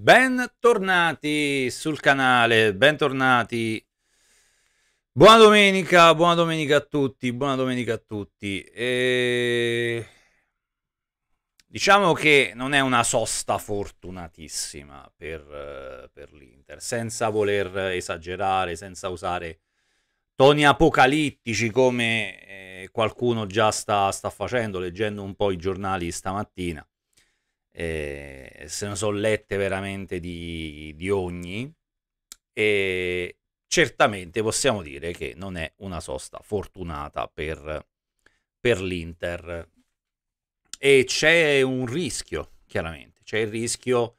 Bentornati sul canale, bentornati. Buona domenica, buona domenica a tutti, buona domenica a tutti. E... Diciamo che non è una sosta fortunatissima per, eh, per l'Inter, senza voler esagerare, senza usare toni apocalittici come eh, qualcuno già sta, sta facendo leggendo un po' i giornali stamattina eh, se ne sono lette veramente di, di ogni e certamente possiamo dire che non è una sosta fortunata per, per l'Inter e c'è un rischio chiaramente c'è il rischio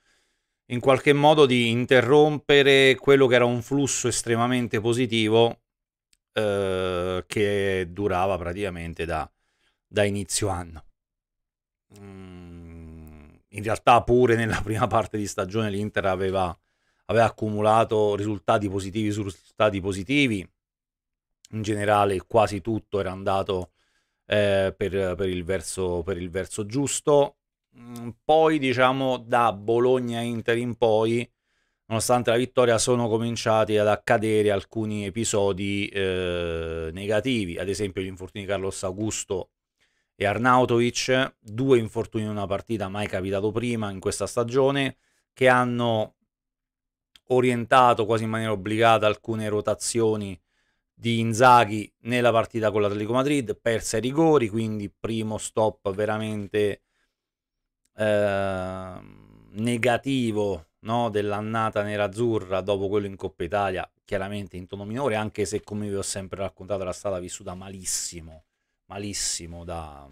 in qualche modo di interrompere quello che era un flusso estremamente positivo eh, che durava praticamente da, da inizio anno. Mm in realtà pure nella prima parte di stagione l'Inter aveva, aveva accumulato risultati positivi su risultati positivi, in generale quasi tutto era andato eh, per, per, il verso, per, il verso, giusto. Mm, poi diciamo da Bologna-Inter in poi, nonostante la vittoria, sono cominciati ad accadere alcuni episodi eh, negativi, ad esempio gli infortuni di Carlos Augusto e Arnautovic, due infortuni in una partita mai capitato prima in questa stagione, che hanno orientato quasi in maniera obbligata alcune rotazioni di Inzaghi nella partita con l'Atletico Madrid, persa ai rigori, quindi primo stop veramente eh, negativo no, dell'annata nerazzurra dopo quello in Coppa Italia, chiaramente in tono minore, anche se come vi ho sempre raccontato era stata vissuta malissimo malissimo da,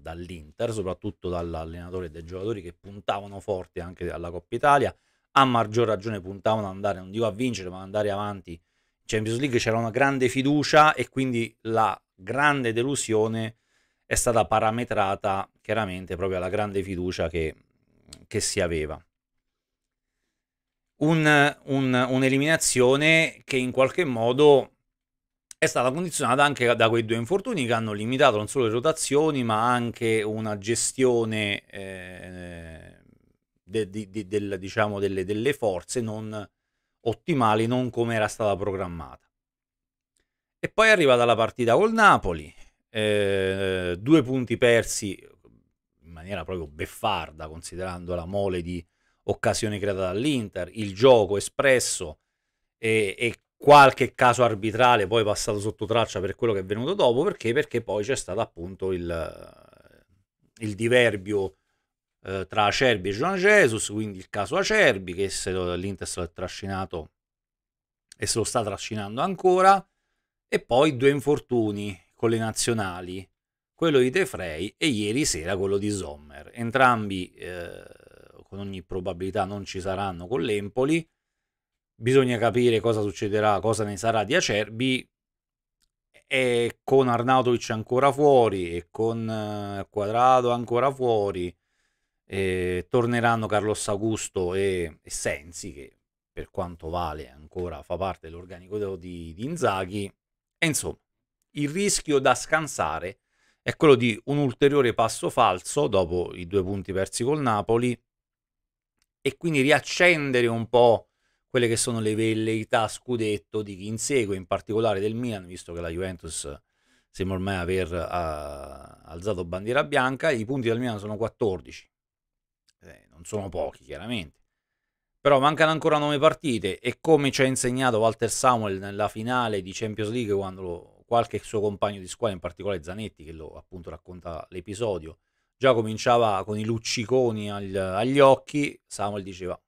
dall'Inter, soprattutto dall'allenatore e dai giocatori che puntavano forte anche alla Coppa Italia. A maggior ragione puntavano ad andare, non dico a vincere, ma ad andare avanti. In Champions League c'era una grande fiducia e quindi la grande delusione è stata parametrata chiaramente proprio alla grande fiducia che, che si aveva. Un, un, un'eliminazione che in qualche modo è stata condizionata anche da quei due infortuni che hanno limitato non solo le rotazioni, ma anche una gestione eh, de, de, de, del, diciamo delle, delle, forze non ottimali, non come era stata programmata. E poi è arrivata la partita col Napoli, eh, due punti persi in maniera proprio beffarda, considerando la mole di occasione creata dall'Inter, il gioco espresso e, e qualche caso arbitrale poi passato sotto traccia per quello che è venuto dopo, perché? Perché poi c'è stato appunto il, eh, il diverbio eh, tra Acerbi e Gian Jesus, quindi il caso Acerbi che se lo, l'Inter se lo è trascinato e se lo sta trascinando ancora, e poi due infortuni con le nazionali, quello di De Frey e ieri sera quello di Sommer, entrambi eh, con ogni probabilità non ci saranno con l'Empoli, bisogna capire cosa succederà, cosa ne sarà di Acerbi e con Arnautovic ancora fuori e con Quadrado eh, ancora fuori eh, torneranno Carlos Augusto e, e, Sensi che per quanto vale ancora fa parte dell'organico di, di Inzaghi e insomma il rischio da scansare è quello di un ulteriore passo falso dopo i due punti persi col Napoli e quindi riaccendere un po' quelle che sono le velleità scudetto di chi insegue, in particolare del Milan, visto che la Juventus sembra ormai aver uh, alzato bandiera bianca, i punti del Milan sono 14, eh, non sono pochi chiaramente. Però mancano ancora 9 partite e come ci ha insegnato Walter Samuel nella finale di Champions League quando lo, qualche suo compagno di squadra, in particolare Zanetti, che lo appunto racconta l'episodio, già cominciava con i lucciconi agli, agli occhi, Samuel diceva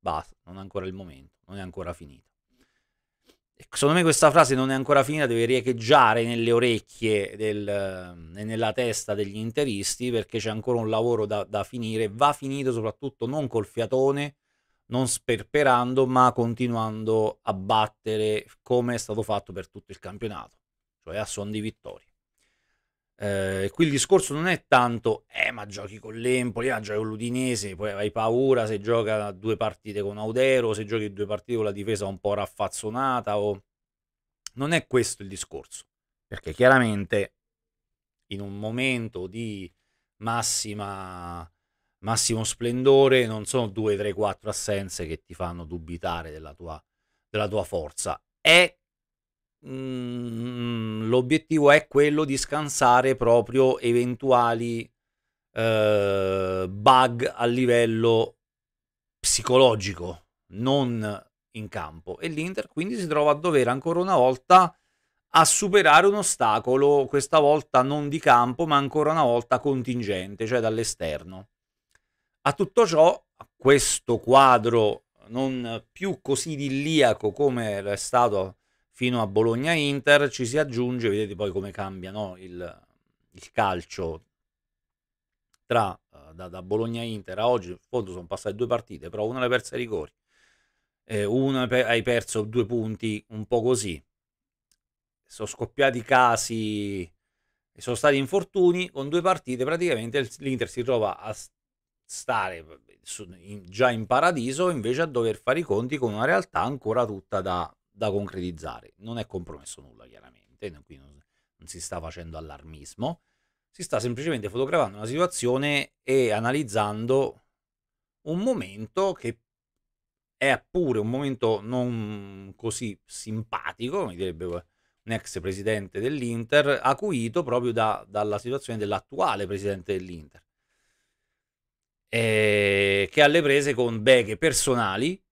basta, non è ancora il momento, non è ancora finita. secondo me questa frase non è ancora finita deve riecheggiare nelle orecchie del, eh, e nella testa degli interisti perché c'è ancora un lavoro da, da finire, va finito soprattutto non col fiatone, non sperperando, ma continuando a battere come è stato fatto per tutto il campionato, cioè a suon di vittoria. Eh, qui il discorso non è tanto, eh, ma giochi con l'Empoli, ma ah, giochi con l'Udinese, poi hai paura se gioca due partite con Audero, se giochi due partite con la difesa un po' raffazzonata. O... Non è questo il discorso, perché chiaramente in un momento di massima, massimo splendore non sono due, tre, quattro assenze che ti fanno dubitare della tua, della tua forza. È Mm, l'obiettivo è quello di scansare proprio eventuali eh, bug a livello psicologico, non in campo. E l'Inter quindi si trova a dover ancora una volta a superare un ostacolo, questa volta non di campo, ma ancora una volta contingente, cioè dall'esterno. A tutto ciò, a questo quadro non più così idilliaco come è stato fino a Bologna-Inter, ci si aggiunge, vedete poi come cambia no? il, il, calcio tra, eh, da, da Bologna-Inter a oggi, in fondo sono passate due partite, però una l'hai persa ai rigori, eh, una hai perso due punti, un po' così. Sono scoppiati casi, sono stati infortuni, con due partite praticamente l'Inter si trova a stare già in paradiso, invece a dover fare i conti con una realtà ancora tutta da da concretizzare. Non è compromesso nulla, chiaramente, qui non, non si sta facendo allarmismo, si sta semplicemente fotografando una situazione e analizzando un momento che è pure un momento non così simpatico, mi direbbe un ex presidente dell'Inter, acuito proprio da, dalla situazione dell'attuale presidente dell'Inter, eh, che ha le prese con beghe personali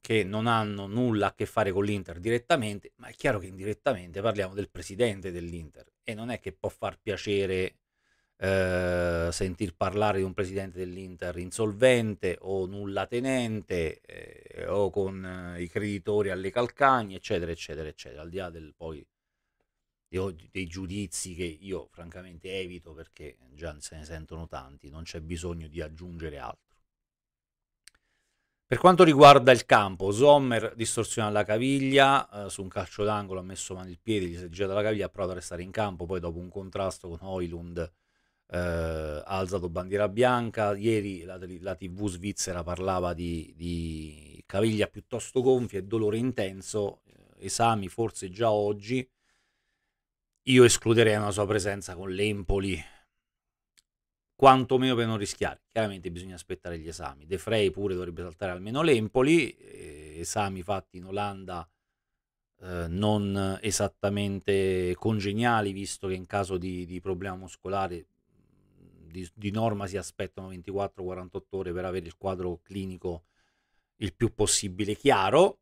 che non hanno nulla a che fare con l'Inter direttamente, ma è chiaro che indirettamente parliamo del presidente dell'Inter e non è che può far piacere eh, sentir parlare di un presidente dell'Inter insolvente o nullatenente eh, o con eh, i creditori alle calcagne, eccetera, eccetera, eccetera, al di là del poi dei giudizi che io francamente evito perché già se ne sentono tanti, non c'è bisogno di aggiungere altro. Per quanto riguarda il campo, Sommer distorsione alla caviglia, eh, su un calcio d'angolo ha messo mano il piede, gli si è girato la caviglia, ha provato a restare in campo, poi dopo un contrasto con Oilund eh, ha alzato bandiera bianca, ieri la, la tv svizzera parlava di, di, caviglia piuttosto gonfia e dolore intenso, eh, esami forse già oggi, io escluderei una sua presenza con l'Empoli quantomeno per non rischiare. Chiaramente bisogna aspettare gli esami. De Frey pure dovrebbe saltare almeno l'Empoli, eh, esami fatti in Olanda eh, non esattamente congeniali, visto che in caso di, di problema muscolare di, di, norma si aspettano 24-48 ore per avere il quadro clinico il più possibile chiaro.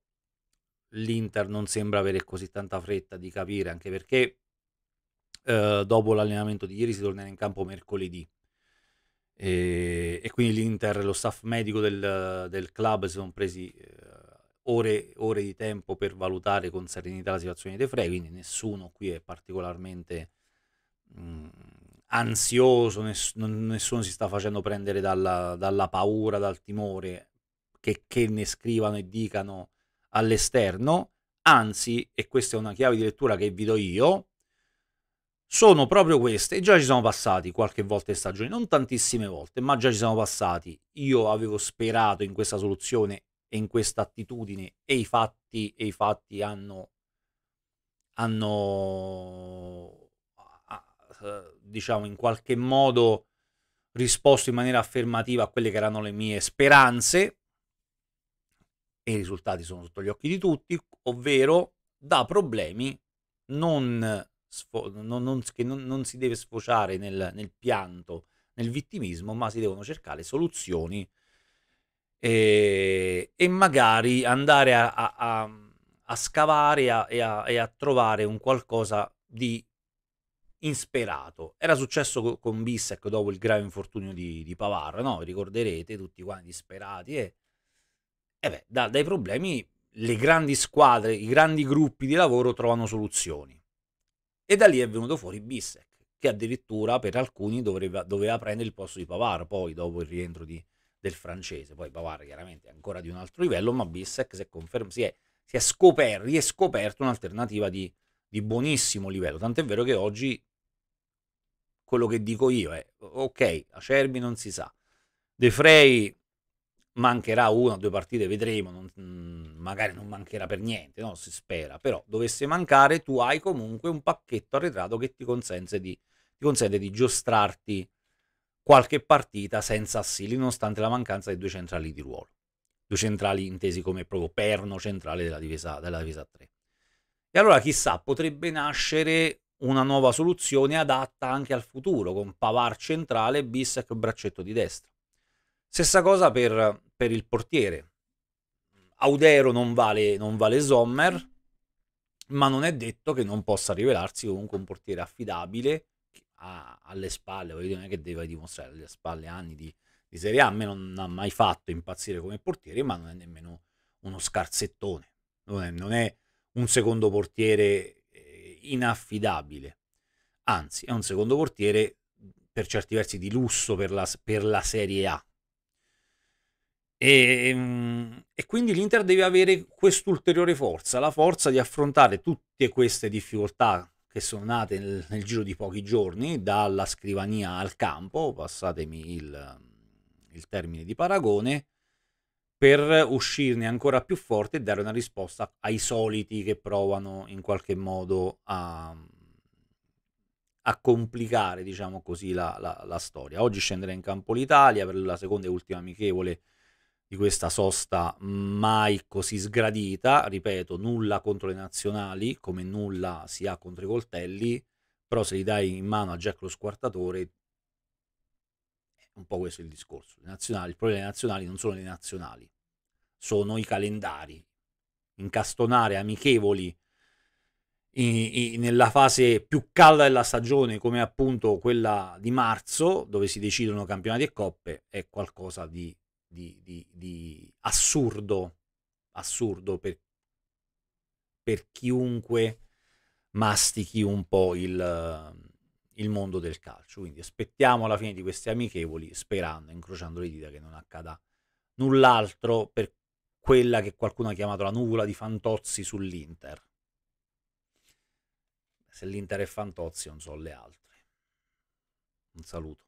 L'Inter non sembra avere così tanta fretta di capire, anche perché eh, dopo l'allenamento di ieri si tornerà in campo mercoledì e, e quindi l'Inter, lo staff medico del, del club si sono presi eh, ore, ore di tempo per valutare con serenità la situazione dei Frey, quindi nessuno qui è particolarmente mh, mm, ansioso, ness- nessuno si sta facendo prendere dalla, dalla paura, dal timore che, che, ne scrivano e dicano all'esterno, anzi, e questa è una chiave di lettura che vi do io, sono proprio queste e già ci sono passati qualche volta in stagione, non tantissime volte, ma già ci sono passati. Io avevo sperato in questa soluzione e in questa attitudine e i fatti, e i fatti hanno, hanno, eh, diciamo, in qualche modo risposto in maniera affermativa a quelle che erano le mie speranze e i risultati sono sotto gli occhi di tutti, ovvero da problemi non sfo- non, non, che non, non, si deve sfociare nel, nel, pianto, nel vittimismo, ma si devono cercare soluzioni e, ehm, e magari andare a, a, a, a scavare e, e a trovare un qualcosa di insperato. Era successo co- con Bissec dopo il grave infortunio di, di Pavar, no? Ricorderete tutti quanti disperati e, e beh, da, dai problemi le grandi squadre, i grandi gruppi di lavoro trovano soluzioni. E da lì è venuto fuori Bissek, che addirittura per alcuni doveva, doveva prendere il posto di Pavar, poi dopo il rientro di, del francese. Poi Pavar chiaramente è ancora di un altro livello, ma Bissek si è, conferm- si è, si è scoper- riescoperto un'alternativa di, di buonissimo livello. Tant'è vero che oggi quello che dico io è, ok, Acerbi non si sa, De Frey mancherà una o due partite, vedremo, non, mm, magari non mancherà per niente, no? si spera, però dovesse mancare tu hai comunque un pacchetto arretrato che ti consente di, ti consente di giostrarti qualche partita senza assili, nonostante la mancanza di due centrali di ruolo, due centrali intesi come proprio perno centrale della difesa, della difesa 3. E allora chissà, potrebbe nascere una nuova soluzione adatta anche al futuro, con Pavar centrale e Bissec braccetto di destra Stessa cosa per, per il portiere. Audero non vale, non vale Sommer, ma non è detto che non possa rivelarsi comunque un portiere affidabile ha alle spalle, voglio dire, non è che deve dimostrare alle spalle anni di, di, Serie A, a me non ha mai fatto impazzire come portiere, ma non è nemmeno uno scarsettone, non è, non è un secondo portiere eh, inaffidabile, anzi è un secondo portiere per certi versi di lusso per la, per la Serie A, e, ehm, e, quindi l'Inter deve avere quest'ulteriore forza, la forza di affrontare tutte queste difficoltà che sono nate nel, nel giro di pochi giorni, dalla scrivania al campo, passatemi il, il termine di paragone, per uscirne ancora più forte e dare una risposta ai soliti che provano in qualche modo a, a complicare, diciamo così, la, la, la, storia. Oggi scenderà in campo l'Italia per la seconda e ultima amichevole di questa sosta mai così sgradita, ripeto, nulla contro le nazionali, come nulla si ha contro i coltelli, però se li dai in mano a Jack lo squartatore, è un po' questo il discorso. Le nazionali, il problema delle nazionali non sono le nazionali, sono i calendari. Incastonare amichevoli in, in, nella fase più calda della stagione, come appunto quella di marzo, dove si decidono campionati e coppe, è qualcosa di di, di, di assurdo, assurdo per, per, chiunque mastichi un po' il, il mondo del calcio. Quindi aspettiamo la fine di questi amichevoli, sperando, incrociando le dita, che non accada null'altro per quella che qualcuno ha chiamato la nuvola di Fantozzi sull'Inter. Se l'Inter è Fantozzi, non so le altre. Un saluto.